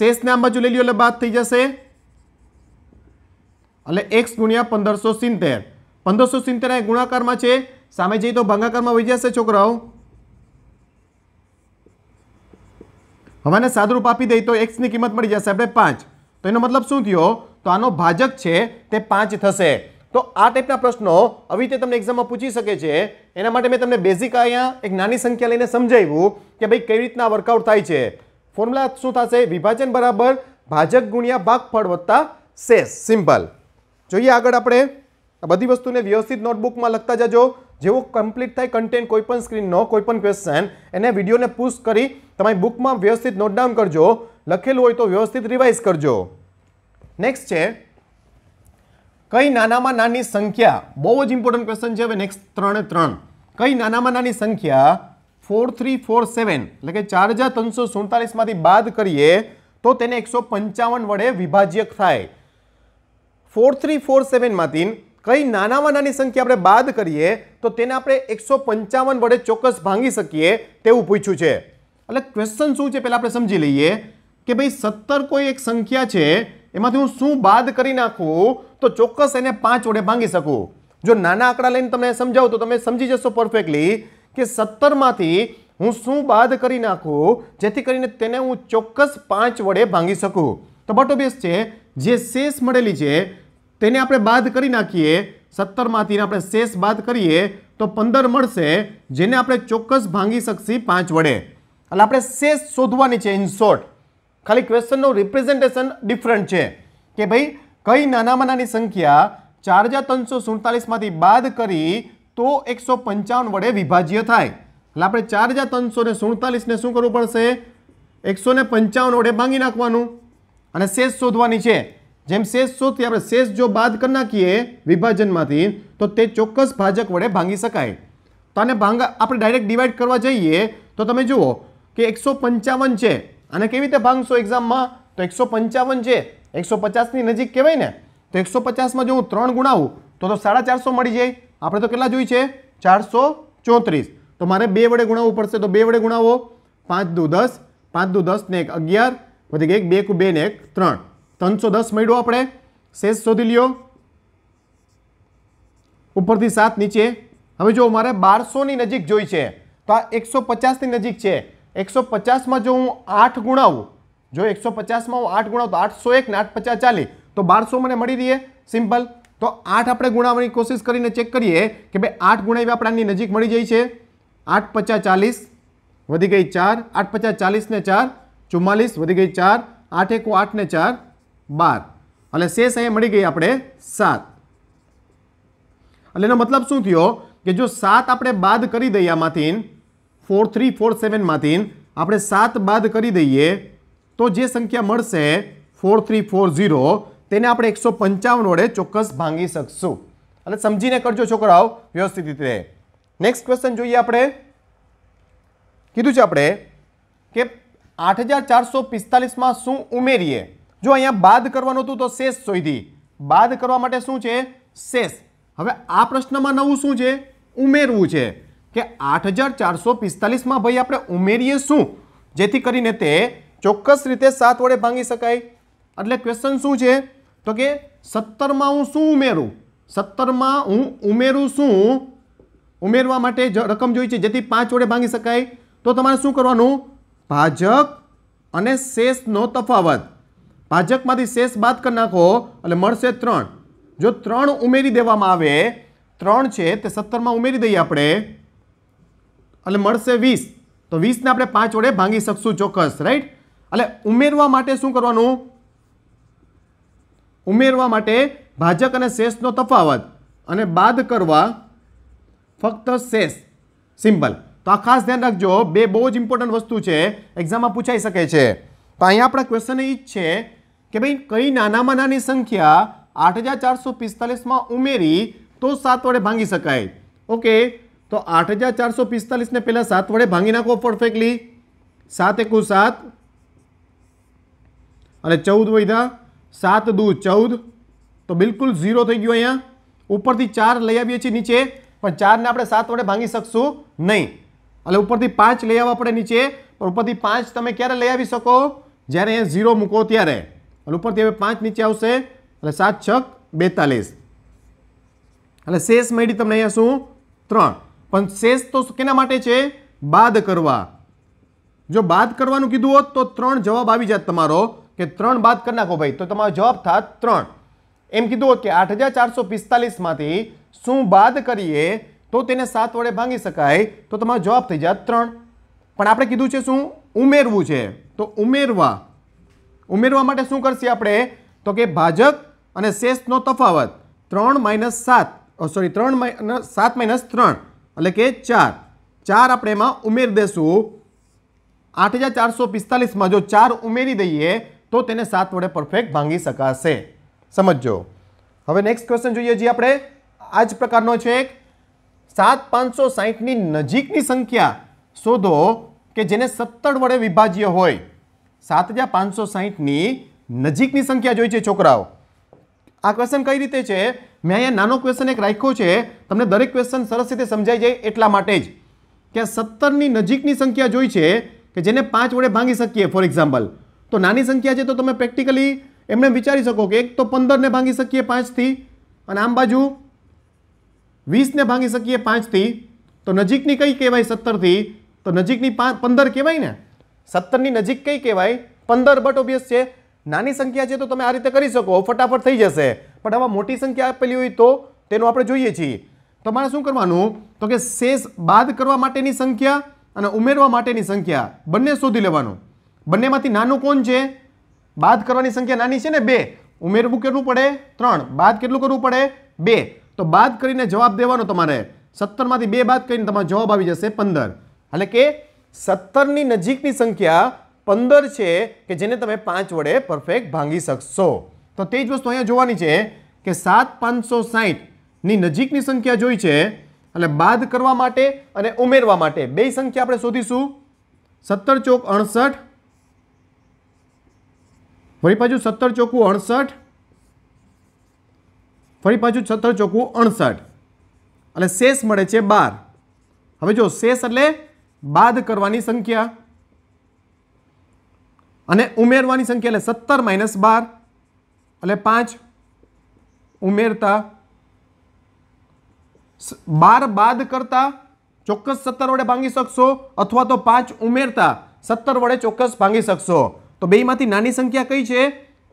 શેષને આમ બાજુ લઈ લ્યો એટલે બાદ થઈ જશે એટલે એક્સ ગુણ્યા પંદરસો સિત્તેર પંદરસો સિત્તેર એ ગુણાકારમાં છે સામે જઈએ તો ભાંગાકારમાં વહી જશે છોકરાઓ હવે સાદુરૂપ આપી દઈએ તો એક્સની કિંમત મળી જશે આપણે પાંચ તો એનો મતલબ શું થયો તો આનો ભાજક છે તે પાંચ થશે તો આ ટાઈપના પ્રશ્નો આવી રીતે તમને એક્ઝામમાં પૂછી શકે છે એના માટે મેં તમને બેઝિક અહીંયા એક નાની સંખ્યા લઈને સમજાવ્યું કે ભાઈ કઈ રીતના વર્કઆઉટ થાય છે ફોર્મ્યુલા શું થશે વિભાજન બરાબર ભાજક ગુણ્યા ભાગફળ વત્તા શેષ સિમ્પલ જોઈએ આગળ આપણે આ બધી વસ્તુને વ્યવસ્થિત નોટબુકમાં લખતા જજો જેવો કમ્પ્લીટ થાય કન્ટેન્ટ કોઈપણ સ્ક્રીનનો કોઈપણ ક્વેશ્ચન એને વિડીયોને પુશ કરી તમારી બુકમાં વ્યવસ્થિત નોટ ડાઉન કરજો લખેલું હોય તો વ્યવસ્થિત રિવાઇઝ કરજો નેક્સ્ટ છે કઈ નાનામાં નાની સંખ્યા બહુ જ ઇમ્પોર્ટન્ટ ક્વેશ્ચન છે હવે નેક્સ્ટ ત્રણે ત્રણ કઈ નાનામાં નાની સંખ્યા ફોર થ્રી ફોર સેવન એટલે કે ચાર હજાર ત્રણસો સુડતાલીસમાંથી બાદ કરીએ તો તેને એકસો પંચાવન વડે વિભાજ્ય થાય ફોર થ્રી ફોર સેવનમાંથી કઈ નાનામાં નાની સંખ્યા આપણે બાદ કરીએ તો તેને આપણે એકસો પંચાવન વડે ચોક્કસ ભાંગી શકીએ તેવું પૂછ્યું છે એટલે ક્વેશ્ચન શું છે પહેલાં આપણે સમજી લઈએ કે ભાઈ સત્તર કોઈ એક સંખ્યા છે એમાંથી હું શું બાદ કરી નાખું તો ચોક્કસ એને પાંચ વડે ભાંગી શકું જો નાના આંકડા લઈને તમને સમજાવું તો તમે સમજી જશો પરફેક્ટલી કે સત્તરમાંથી હું શું બાદ કરી નાખું જેથી કરીને તેને હું ચોક્કસ પાંચ વડે ભાંગી શકું તો બટોબેસ છે જે શેષ મળેલી છે તેને આપણે બાદ કરી નાખીએ સત્તરમાંથી આપણે શેષ બાદ કરીએ તો પંદર મળશે જેને આપણે ચોક્કસ ભાંગી શકશી પાંચ વડે એટલે આપણે શેષ શોધવાની છે ઇન શોર્ટ ખાલી ક્વેશ્ચનનું રિપ્રેઝન્ટેશન ડિફરન્ટ છે કે ભાઈ કઈ નાનામાં નાની સંખ્યા ચાર હજાર ત્રણસો સુડતાલીસમાંથી બાદ કરી તો એકસો પંચાવન વડે વિભાજ્ય થાય એટલે આપણે ચાર હજાર ત્રણસો ને સુડતાલીસને શું કરવું પડશે એકસો ને પંચાવન વડે ભાંગી નાખવાનું અને શેષ શોધવાની છે જેમ શેષ શોધથી આપણે શેષ જો બાદ કરી નાખીએ વિભાજનમાંથી તો તે ચોક્કસ ભાજક વડે ભાંગી શકાય તો આને ભાંગા આપણે ડાયરેક્ટ ડિવાઈડ કરવા જઈએ તો તમે જુઓ કે એકસો પંચાવન છે આને કેવી રીતે ભાંગશો એક્ઝામમાં તો એકસો પંચાવન છે એકસો પચાસની નજીક કહેવાય ને તો એકસો પચાસમાં જો હું ત્રણ ગુણાવું તો તો સાડા ચારસો મળી જાય આપણે તો કેટલા જોઈ છે ચારસો ચોત્રીસ તો મારે બે વડે ગુણાવવું પડશે તો બે વડે ગુણાવો પાંચ દુ દસ પાંચ દુ દસ ને એક અગિયાર પછી એક બે કુ બે ને એક ત્રણ ત્રણસો દસ મળ્યો આપણે શેષ શોધી લ્યો ઉપરથી સાત નીચે હવે જો મારે બારસોની નજીક જોઈ છે તો આ એકસો પચાસની નજીક છે એકસો પચાસમાં જો હું આઠ ગુણાવું જો એકસો પચાસમાં હું આઠ ગુણાવું તો આઠસો એક ને આઠ પચાસ ચાલી તો બારસો મને મળી રહીએ સિમ્પલ તો આઠ આપણે ગુણાવવાની કોશિશ કરીને ચેક કરીએ કે ભાઈ આઠ ગુણાવી આપણાની નજીક મળી જાય છે આઠ પચાસ ચાલીસ વધી ગઈ ચાર આઠ પચાસ ચાલીસ ને ચાર ચુમ્માલીસ વધી ગઈ ચાર આઠ એકો આઠ ને ચાર બાર એટલે શેષ અહીંયા મળી ગઈ આપણે સાત એટલે એનો મતલબ શું થયો કે જો સાત આપણે બાદ કરી દઈએ આમાંથી ફોર થ્રી ફોર સેવનમાંથી આપણે સાત બાદ કરી દઈએ તો જે સંખ્યા મળશે ફોર થ્રી ફોર ઝીરો તેને આપણે એકસો પંચાવન વડે ચોક્કસ ભાંગી શકશું અને સમજીને કરજો છોકરાઓ વ્યવસ્થિત રીતે નેક્સ્ટ ક્વેશ્ચન જોઈએ આપણે કીધું છે આપણે કે આઠ હજાર ચારસો પિસ્તાલીસમાં શું ઉમેરીએ જો અહીંયા બાદ કરવાનું હતું તો શેષ શોધી બાદ કરવા માટે શું છે શેષ હવે આ પ્રશ્નમાં નવું શું છે ઉમેરવું છે કે આઠ હજાર ચારસો પિસ્તાલીસમાં ભાઈ આપણે ઉમેરીએ શું જેથી કરીને તે ચોક્કસ રીતે સાત વડે ભાંગી શકાય એટલે ક્વેશ્ચન શું છે તો કે સત્તરમાં હું શું ઉમેરું સત્તરમાં હું ઉમેરું શું ઉમેરવા માટે રકમ જોઈ છે જેથી પાંચ વડે ભાંગી શકાય તો તમારે શું કરવાનું ભાજક અને શેષનો તફાવત ભાજકમાંથી શેષ બાદ કરી નાખો એટલે મળશે ત્રણ જો ત્રણ ઉમેરી દેવામાં આવે ત્રણ છે તે સત્તરમાં ઉમેરી દઈએ આપણે એટલે મળશે વીસ તો વીસને આપણે પાંચ વડે ભાંગી શકશું ચોક્કસ રાઈટ એટલે ઉમેરવા માટે શું કરવાનું ઉમેરવા માટે ભાજક અને શેષનો તફાવત અને બાદ કરવા ફક્ત શેષ સિમ્પલ તો આ ખાસ ધ્યાન રાખજો બે બહુ જ ઇમ્પોર્ટન્ટ વસ્તુ છે એક્ઝામમાં પૂછાઈ શકે છે તો અહીંયા આપણા ક્વેશ્ચન એ જ છે કે ભાઈ કઈ નાનામાં નાની સંખ્યા આઠ હજાર ચારસો પિસ્તાલીસમાં ઉમેરી તો સાત વડે ભાંગી શકાય ઓકે તો આઠ હજાર ચારસો પિસ્તાલીસને પહેલાં સાત વડે ભાંગી નાખો પરફેક્ટલી સાત એકુ સાત અને ચૌદ વૈધા સાત દૂ ચૌદ તો બિલકુલ ઝીરો થઈ ગયો અહીંયા ઉપરથી ચાર લઈ આવીએ છીએ નીચે પણ ચારને આપણે સાત વડે ભાંગી શકશું નહીં એટલે ઉપરથી પાંચ લઈ આવો આપણે નીચે પણ ઉપરથી પાંચ તમે ક્યારે લઈ આવી શકો જ્યારે અહીંયા ઝીરો મૂકો ત્યારે એટલે ઉપરથી હવે પાંચ નીચે આવશે એટલે સાત છક બેતાલીસ એટલે શેષ મળી તમને અહીંયા શું ત્રણ પણ શેષ તો કેના માટે છે બાદ કરવા જો બાદ કરવાનું કીધું હોત તો ત્રણ જવાબ આવી જાત તમારો કે ત્રણ બાદ કરી નાખો ભાઈ તો તમારો જવાબ થાત ત્રણ એમ કીધું હોત કે આઠ હજાર ચારસો પિસ્તાલીસમાંથી શું બાદ કરીએ તો તેને સાત વડે ભાંગી શકાય તો તમારો જવાબ થઈ જાત ત્રણ પણ આપણે કીધું છે શું ઉમેરવું છે તો ઉમેરવા ઉમેરવા માટે શું કરશે આપણે તો કે ભાજક અને શેષનો તફાવત ત્રણ માઇનસ સાત સોરી ત્રણ માઇનસ સાત માઇનસ ત્રણ એટલે કે ચાર ચાર આપણે એમાં ઉમેર દેશું આઠ હજાર ચારસો પિસ્તાલીસમાં જો ચાર ઉમેરી દઈએ તો તેને સાત વડે પરફેક્ટ ભાંગી શકાશે સમજો હવે નેક્સ્ટ ક્વેશ્ચન જોઈએ જે આપણે આ જ પ્રકારનો છે એક સાત પાંચસો સાહીઠની નજીકની સંખ્યા શોધો કે જેને સત્તર વડે વિભાજ્ય હોય સાત હજાર પાંચસો સાહીઠની નજીકની સંખ્યા જોઈ છે છોકરાઓ આ ક્વેશ્ચન કઈ રીતે છે મેં અહીંયા નાનો ક્વેશ્ચન એક રાખ્યો છે તમને દરેક ક્વેશ્ચન સરસ રીતે સમજાઈ જાય એટલા માટે જ કે સત્તરની નજીકની સંખ્યા જોઈ છે કે જેને પાંચ વડે ભાંગી શકીએ ફોર એક્ઝામ્પલ તો નાની સંખ્યા છે તો તમે પ્રેક્ટિકલી એમને વિચારી શકો કે એક તો પંદરને ભાંગી શકીએ પાંચથી અને આમ બાજુ વીસને ભાંગી શકીએ પાંચથી તો નજીકની કઈ કહેવાય સત્તરથી તો નજીકની પંદર કહેવાય ને સત્તરની નજીક કઈ કહેવાય પંદર બટ ઓબ્વિયસ છે નાની સંખ્યા છે તો તમે આ રીતે કરી શકો ફટાફટ થઈ જશે પણ આમાં મોટી સંખ્યા આપેલી હોય તો તેનું આપણે જોઈએ છીએ તો મારે શું કરવાનું તો કે શેષ બાદ કરવા માટેની સંખ્યા અને ઉમેરવા માટેની સંખ્યા બંને શોધી લેવાનું બંનેમાંથી નાનું કોણ છે બાદ કરવાની સંખ્યા નાની છે ને બે ઉમેરવું કેટલું પડે ત્રણ બાદ કેટલું કરવું પડે બે તો બાદ કરીને જવાબ દેવાનો તમારે સત્તરમાંથી બે બાદ કરીને તમારો જવાબ આવી જશે પંદર એટલે કે સત્તરની નજીકની સંખ્યા પંદર છે કે જેને તમે પાંચ વડે પરફેક્ટ ભાંગી શકશો તો તે જ વસ્તુ અહીંયા જોવાની છે કે સાત પાંચસો સાહીઠની નજીકની સંખ્યા જોઈ છે એટલે બાદ કરવા માટે અને ઉમેરવા માટે બે સંખ્યા આપણે શોધીશું સત્તર ચોક અડસઠ ફરી પાછું સત્તર ચોખ્ખું અડસઠ ફરી પાછું સત્તર ચોખ્ખું અડસઠ એટલે શેષ મળે છે બાર હવે જો શેષ એટલે બાદ કરવાની સંખ્યા અને ઉમેરવાની સંખ્યા એટલે સત્તર માઇનસ બાર એટલે પાંચ ઉમેરતા બાર બાદ કરતા ચોક્કસ સત્તર વડે ભાંગી શકશો અથવા તો પાંચ ઉમેરતા સત્તર વડે ચોક્કસ ભાંગી શકશો તો બેમાંથી નાની સંખ્યા કઈ છે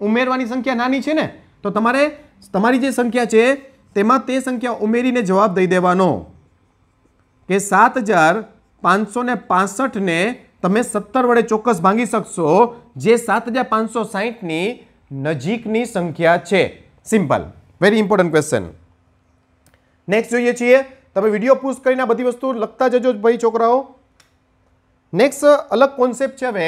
ઉમેરવાની સંખ્યા નાની છે ને તો તમારે તમારી જે સંખ્યા છે તેમાં તે સંખ્યા ઉમેરીને જવાબ દઈ દેવાનો કે સાત હજાર પાંચસો ને પાસઠને તમે સત્તર વડે ચોક્કસ ભાંગી શકશો જે સાત હજાર પાંચસો સાહીઠની નજીકની સંખ્યા છે simple very important question next જોઈએ છીએ તમે વિડીયો પુશ કરીને બધી વસ્તુ લખતા જજો ભાઈ છોકરાઓ નેક્સ્ટ અલગ કોન્સેપ્ટ છે હવે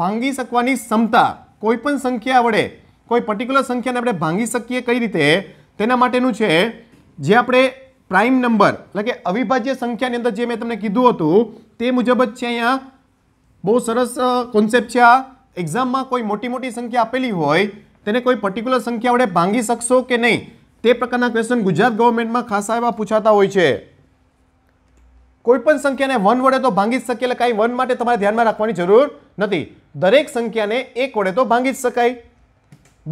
ભાંગી શકવાની ક્ષમતા કોઈપણ સંખ્યા વડે કોઈ પર્ટિક્યુલર સંખ્યાને આપણે ભાંગી શકીએ કઈ રીતે તેના માટેનું છે જે આપણે પ્રાઇમ નંબર એટલે કે અવિભાજ્ય સંખ્યાની અંદર જે મેં તમને કીધું હતું તે મુજબ જ છે અહીંયા બહુ સરસ કોન્સેપ્ટ છે આ એક્ઝામમાં કોઈ મોટી મોટી સંખ્યા આપેલી હોય તેને કોઈ પર્ટિક્યુલર સંખ્યા વડે ભાંગી શકશો કે નહીં તે પ્રકારના ક્વેશ્ચન ગુજરાત ગવર્મેન્ટમાં ખાસા એવા પૂછાતા હોય છે કોઈપણ સંખ્યાને વન વડે તો ભાંગી જ શકીએ એટલે કાંઈ વન માટે તમારે ધ્યાનમાં રાખવાની જરૂર નથી દરેક સંખ્યાને એક વડે તો ભાંગી જ શકાય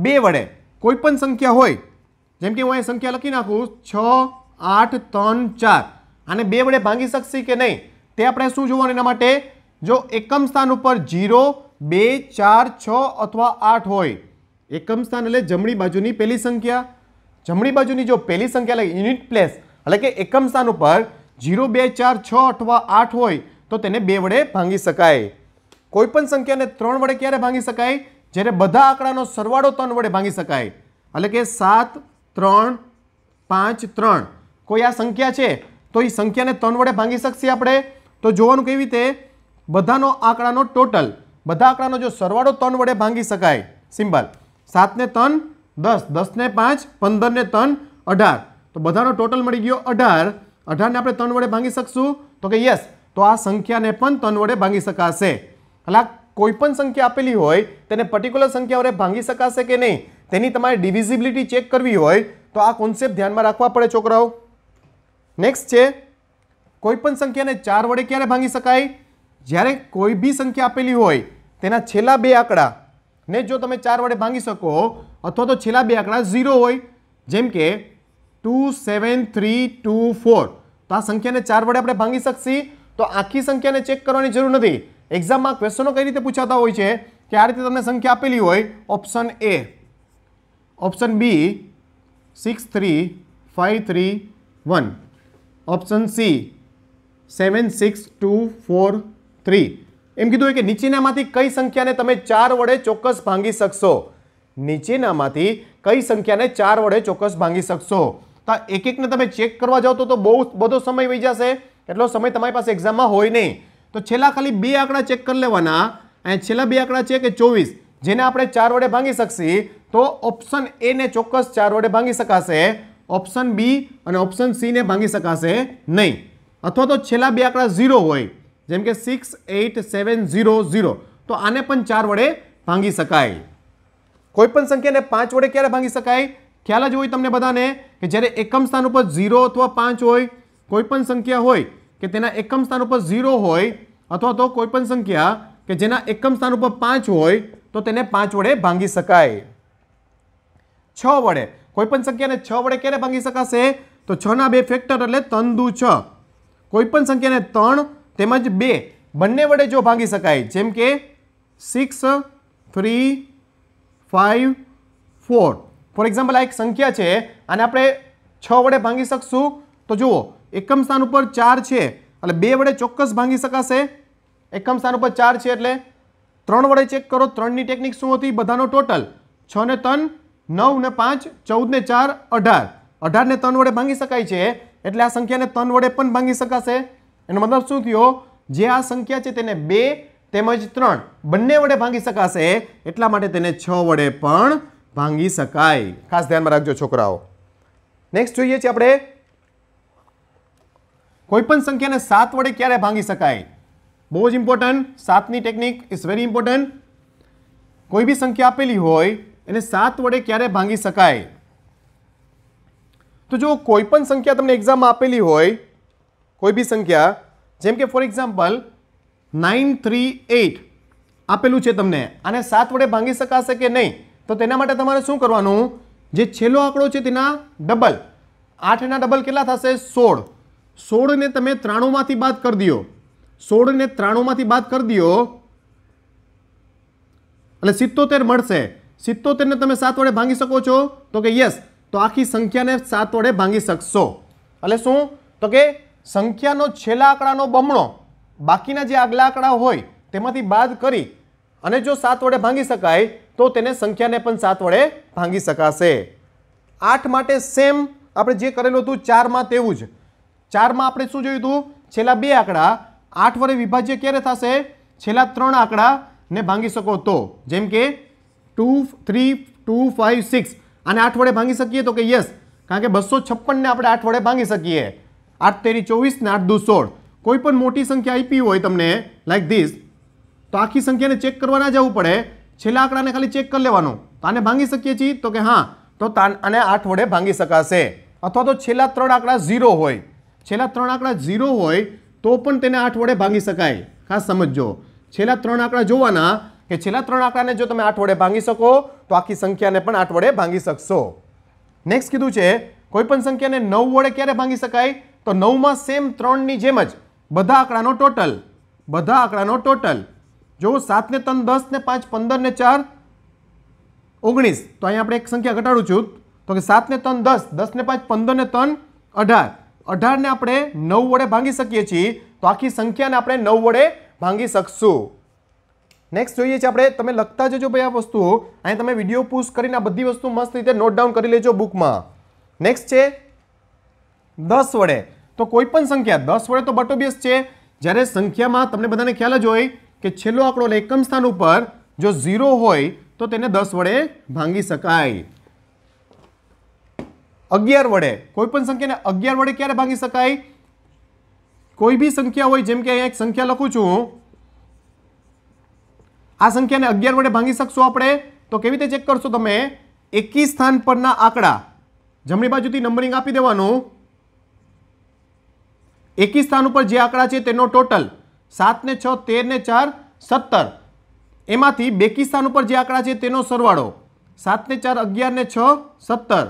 બે વડે કોઈપણ સંખ્યા હોય જેમ કે હું અહીં સંખ્યા લખી નાખું છ આઠ ત્રણ ચાર આને બે વડે ભાંગી શકશે કે નહીં તે આપણે શું જોવાનું એના માટે જો એકમ સ્થાન ઉપર જીરો બે ચાર છ અથવા આઠ હોય એકમ સ્થાન એટલે જમણી બાજુની પહેલી સંખ્યા જમણી બાજુની જો પહેલી સંખ્યા એટલે યુનિટ પ્લેસ એટલે કે એકમ સ્થાન ઉપર જીરો બે ચાર છ અથવા આઠ હોય તો તેને બે વડે ભાંગી શકાય કોઈપણ સંખ્યાને ત્રણ વડે ક્યારે ભાંગી શકાય જ્યારે બધા આંકડાનો સરવાળો ત્રણ વડે ભાંગી શકાય એટલે કે સાત ત્રણ પાંચ ત્રણ કોઈ આ સંખ્યા છે તો એ સંખ્યાને ત્રણ વડે ભાંગી શકશે આપણે તો જોવાનું કેવી રીતે બધાનો આંકડાનો ટોટલ બધા આંકડાનો જો સરવાળો ત્રણ વડે ભાંગી શકાય સિમ્બલ સાતને ત્રણ દસ દસને પાંચ પંદરને ત્રણ અઢાર તો બધાનો ટોટલ મળી ગયો અઢાર અઢારને આપણે ત્રણ વડે ભાંગી શકશું તો કે યસ તો આ સંખ્યાને પણ ત્રણ વડે ભાંગી શકાશે એટલે કોઈપણ સંખ્યા આપેલી હોય તેને પર્ટિક્યુલર સંખ્યા વડે ભાંગી શકાશે કે નહીં તેની તમારે ડિવિઝિબિલિટી ચેક કરવી હોય તો આ કોન્સેપ્ટ ધ્યાનમાં રાખવા પડે છોકરાઓ નેક્સ્ટ છે કોઈપણ સંખ્યાને ચાર વડે ક્યારે ભાંગી શકાય જ્યારે કોઈ બી સંખ્યા આપેલી હોય તેના છેલ્લા બે આંકડા ને જો તમે ચાર વડે ભાંગી શકો અથવા તો છેલ્લા બે આંકડા ઝીરો હોય જેમ કે two seven three two four તો આ સંખ્યાને ચાર વડે આપણે ભાંગી શકશી તો આખી સંખ્યાને ચેક કરવાની જરૂર નથી એક્ઝામમાં ક્વેશ્ચનો કઈ રીતે પૂછાતા હોય છે કે આ રીતે તમને સંખ્યા આપેલી હોય option A option B six three five three one option C seven six two four three એમ કીધું કે નીચેનામાંથી કઈ સંખ્યાને તમે ચાર વડે ચોક્કસ ભાંગી શકશો નીચેનામાંથી કઈ સંખ્યાને ચાર વડે ચોક્કસ ભાંગી શકશો તો એક એકને તમે ચેક કરવા જાઓ તો બહુ બધો સમય વહી જશે એટલો સમય તમારી પાસે એક્ઝામમાં હોય નહીં તો છેલ્લા ખાલી બે આંકડા ચેક કરી લેવાના અને છેલ્લા બે આંકડા છે કે ચોવીસ જેને આપણે ચાર વડે ભાંગી શકશી તો ઓપ્શન એને ચોક્કસ ચાર વડે ભાંગી શકાશે ઓપ્શન બી અને ઓપ્શન સીને ભાંગી શકાશે નહીં અથવા તો છેલ્લા બે આંકડા ઝીરો હોય જેમ કે six eight seven zero zero તો આને પણ ચાર વડે ભાંગી શકાય કોઈ પણ સંખ્યાને પાંચ વડે ક્યારે ભાંગી શકાય ખ્યાલ જ હોય તમને બધાને કે જ્યારે એકમ સ્થાન ઉપર ઝીરો અથવા પાંચ હોય કોઈ પણ સંખ્યા હોય કે તેના એકમ સ્થાન ઉપર ઝીરો હોય અથવા તો કોઈ પણ સંખ્યા કે જેના એકમ સ્થાન ઉપર પાંચ હોય તો તેને પાંચ વડે ભાંગી શકાય છ વડે કોઈ પણ સંખ્યાને છ વડે ક્યારે ભાંગી શકાશે તો છના બે ફેક્ટર એટલે તંદુ છ કોઈ પણ સંખ્યાને ત્રણ તેમજ બે બંને વડે જો ભાગી શકાય જેમ કે six three five four four example આ એક સંખ્યા છે અને આપણે છ વડે ભાંગી શકશું તો જુઓ એકમ સ્થાન ઉપર ચાર છે એટલે બે વડે ચોક્કસ ભાંગી શકાશે એકમ સ્થાન ઉપર ચાર છે એટલે ત્રણ વડે ચેક કરો ત્રણની ટેકનિક શું હતી બધાનો ટોટલ છ ને ત્રણ નવ ને પાંચ ચૌદ ને ચાર અઢાર અઢારને ત્રણ વડે ભાંગી શકાય છે એટલે આ સંખ્યાને ત્રણ વડે પણ ભાંગી શકાશે એનો મતલબ શું થયો જે આ સંખ્યા છે તેને બે તેમજ ત્રણ બંને વડે ભાંગી શકાશે એટલા માટે તેને છ વડે પણ ભાંગી શકાય ખાસ ધ્યાનમાં રાખજો છોકરાઓ નેક્સ્ટ જોઈએ છીએ આપણે કોઈપણ સંખ્યાને સાત વડે ક્યારે ભાંગી શકાય બહુ જ ઇમ્પોર્ટન્ટ સાતની ટેકનિક ઇઝ વેરી ઇમ્પોર્ટન્ટ કોઈ બી સંખ્યા આપેલી હોય એને સાત વડે ક્યારે ભાંગી શકાય તો જો કોઈપણ સંખ્યા તમને એક્ઝામમાં આપેલી હોય કોઈ બી સંખ્યા જેમ કે four example nine three eight આપેલું છે તમને આને સાત વડે ભાંગી શકાશે કે નહીં તો તેના માટે તમારે શું કરવાનું જે છેલ્લો આંકડો છે તેના ડબલ આઠના ડબલ કેટલા થશે સોળ સોળને તમે ત્રાણુંમાંથી બાદ કરી દો સોળને ત્રાણુંમાંથી બાદ કરી દો એટલે સિત્તોતેર મળશે સિત્તોતેરને તમે સાત વડે ભાંગી શકો છો તો કે યસ તો આખી સંખ્યાને સાત વડે ભાંગી શકશો એટલે શું તો કે સંખ્યાનો છેલ્લા આંકડાનો બમણો બાકીના જે આગલા આંકડા હોય તેમાંથી બાદ કરી અને જો સાત વડે ભાંગી શકાય તો તેને સંખ્યાને પણ સાત વડે ભાંગી શકાશે આઠ માટે સેમ આપણે જે કરેલું હતું ચારમાં તેવું જ ચારમાં આપણે શું જોયું હતું છેલ્લા બે આંકડા આઠ વડે વિભાજ્ય ક્યારે થશે છેલ્લા ત્રણ આંકડાને ભાંગી શકો તો જેમ કે two three two five six અને આઠ વડે ભાંગી શકીએ તો કે યસ કારણ કે બસો છપ્પનને આપણે આઠ વડે ભાંગી શકીએ આઠ તેરી ચોવીસ ને આઠ દુ સોળ કોઈ પણ મોટી સંખ્યા આપી હોય તમને લાઈક ધીસ તો આખી સંખ્યાને ચેક કરવા ના જવું પડે છેલ્લા આંકડાને ખાલી ચેક કરી લેવાનો તો આને ભાંગી શકીએ છીએ તો કે હા તો અને આઠ વડે ભાંગી શકાશે અથવા તો છેલ્લા ત્રણ આંકડા ઝીરો હોય છેલ્લા ત્રણ આંકડા ઝીરો હોય તો પણ તેને આઠ વડે ભાંગી શકાય ખાસ સમજજો છેલ્લા ત્રણ આંકડા જોવાના કે છેલ્લા ત્રણ આંકડાને જો તમે આઠ વડે ભાંગી શકો તો આખી સંખ્યાને પણ આઠ વડે ભાંગી શકશો નેક્સ્ટ કીધું છે કોઈપણ સંખ્યાને નવ વડે ક્યારે ભાંગી શકાય તો નવમાં સેમ ત્રણની જેમ જ બધા આંકડાનો ટોટલ બધા આંકડાનો ટોટલ જો સાતને ત્રણ દસ ને પાંચ પંદર ને ચાર ઓગણીસ તો અહીંયા આપણે એક સંખ્યા ઘટાડું છું તો કે સાતને ત્રણ દસ દસ ને પાંચ પંદર ને ત્રણ અઢાર અઢારને આપણે નવ વડે ભાંગી શકીએ છીએ તો આખી સંખ્યાને આપણે નવ વડે ભાંગી શકશું નેક્સ્ટ જોઈએ છે આપણે તમે લખતા જજો ભાઈ આ વસ્તુઓ અહીંયા તમે વિડીયો પુશ કરીને આ બધી વસ્તુ મસ્ત રીતે નોટ ડાઉન કરી લેજો બુકમાં નેક્સ્ટ છે દસ વડે તો કોઈ પણ સંખ્યા દસ વડે તો બટોબિયસ છે જ્યારે સંખ્યામાં તમને બધાને ખ્યાલ જ હોય કે છેલ્લો આંકડો એકમ સ્થાન ઉપર જો ઝીરો હોય તો તેને દસ વડે ભાંગી શકાય અગિયાર વડે કોઈ પણ સંખ્યાને અગિયાર વડે ક્યારે ભાગી શકાય કોઈ બી સંખ્યા હોય જેમ કે અહીંયા એક સંખ્યા લખું છું આ સંખ્યાને અગિયાર વડે ભાંગી શકશો આપણે તો કેવી રીતે ચેક કરશો તમે એકી સ્થાન પરના આંકડા જમણી બાજુથી નંબરિંગ આપી દેવાનું એકી સ્થાન ઉપર જે આંકડા છે તેનો ટોટલ સાત ને છ તેર ને ચાર સત્તર એમાંથી બેકી સ્થાન ઉપર જે આંકડા છે તેનો સરવાળો સાત ને ચાર અગિયાર ને છ સત્તર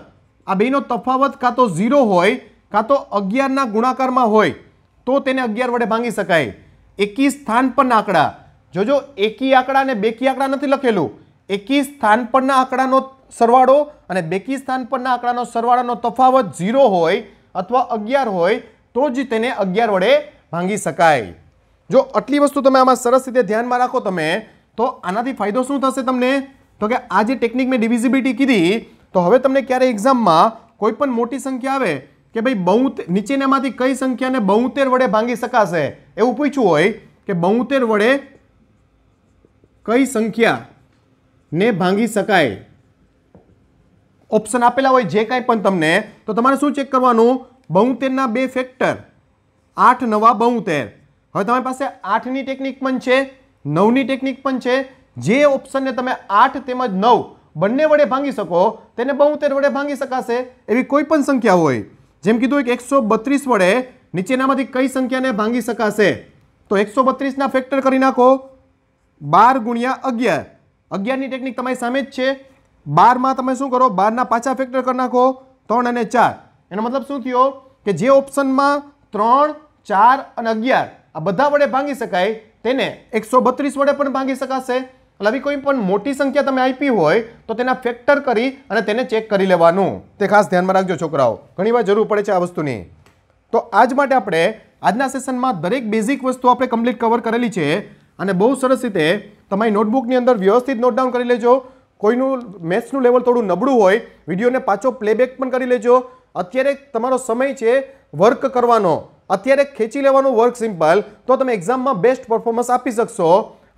આ બેનો તફાવત કાં તો ઝીરો હોય કાં તો અગિયારના ગુણાકારમાં હોય તો તેને અગિયાર વડે ભાંગી શકાય એકી સ્થાન પરના આંકડા જોજો એકી આંકડા અને બેકી આંકડા નથી લખેલું એકી સ્થાન પરના આંકડાનો સરવાળો અને બેકી સ્થાન પરના આંકડાનો સરવાળાનો તફાવત ઝીરો હોય અથવા અગિયાર હોય તો જ તેને અગિયાર વડે ભાંગી શકાય જો આટલી વસ્તુ તમે આમાં સરસ રીતે ધ્યાનમાં રાખો તમે તો આનાથી ફાયદો શું થશે તમને તો કે આ જે ટેકનિક મેં ડિવિઝિબિલિટી કીધી તો હવે તમને ક્યારે એક્ઝામમાં કોઈ પણ મોટી સંખ્યા આવે કે ભાઈ બહુ નીચેનામાંથી કઈ સંખ્યાને બહુતેર વડે ભાંગી શકાશે એવું પૂછ્યું હોય કે બહુતેર વડે કઈ સંખ્યાને ભાંગી શકાય ઓપ્શન આપેલા હોય જે કાંઈ પણ તમને તો તમારે શું ચેક કરવાનું બોતેરના બે ફેક્ટર આઠ નવા બહુતેર હવે તમારી પાસે આઠની ટેકનિક પણ છે નવની ટેકનિક પણ છે જે ઓપ્શનને તમે આઠ તેમજ નવ બંને વડે ભાંગી શકો તેને બોતેર વડે ભાંગી શકાશે એવી કોઈ પણ સંખ્યા હોય જેમ કીધું એક એકસો બત્રીસ વડે નીચેનામાંથી કઈ સંખ્યાને ભાંગી શકાશે તો એકસો બત્રીસના ફેક્ટર કરી નાખો બાર ગુણ્યા અગિયાર અગિયારની ટેકનિક તમારી સામે જ છે બારમાં તમે શું કરો બારના પાછા ફેક્ટર કરી નાખો ત્રણ અને ચાર એનો મતલબ શું થયો કે જે ઓપ્શનમાં ત્રણ ચાર અને અગિયાર આ બધા વડે ભાંગી શકાય તેને એકસો બત્રીસ વડે પણ ભાંગી શકાશે એટલે આવી કોઈ પણ મોટી સંખ્યા તમે આપી હોય તો તેના ફેક્ટર કરી અને તેને ચેક કરી લેવાનું તે ખાસ ધ્યાનમાં રાખજો છોકરાઓ ઘણીવાર જરૂર પડે છે આ વસ્તુની તો આજ માટે આપણે આજના સેશનમાં દરેક બેઝિક વસ્તુ આપણે કમ્પ્લીટ કવર કરેલી છે અને બહુ સરસ રીતે તમારી નોટબુકની અંદર વ્યવસ્થિત નોટ ડાઉન કરી લેજો કોઈનું મેથ્સનું લેવલ થોડું નબળું હોય વિડીયોને પાછો પ્લેબેક પણ કરી લેજો અત્યારે તમારો સમય છે વર્ક કરવાનો અત્યારે ખેંચી લેવાનું વર્ક સિમ્પલ તો તમે એક્ઝામમાં બેસ્ટ પરફોર્મન્સ આપી શકશો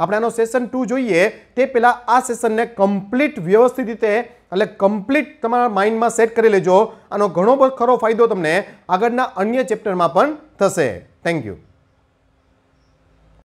આપણે આનો સેશન ટુ જોઈએ તે પહેલાં આ સેશનને કમ્પ્લીટ વ્યવસ્થિત રીતે એટલે કમ્પ્લીટ તમારા માઇન્ડમાં સેટ કરી લેજો આનો ઘણો ખરો ફાયદો તમને આગળના અન્ય ચેપ્ટરમાં પણ થશે થેન્ક યુ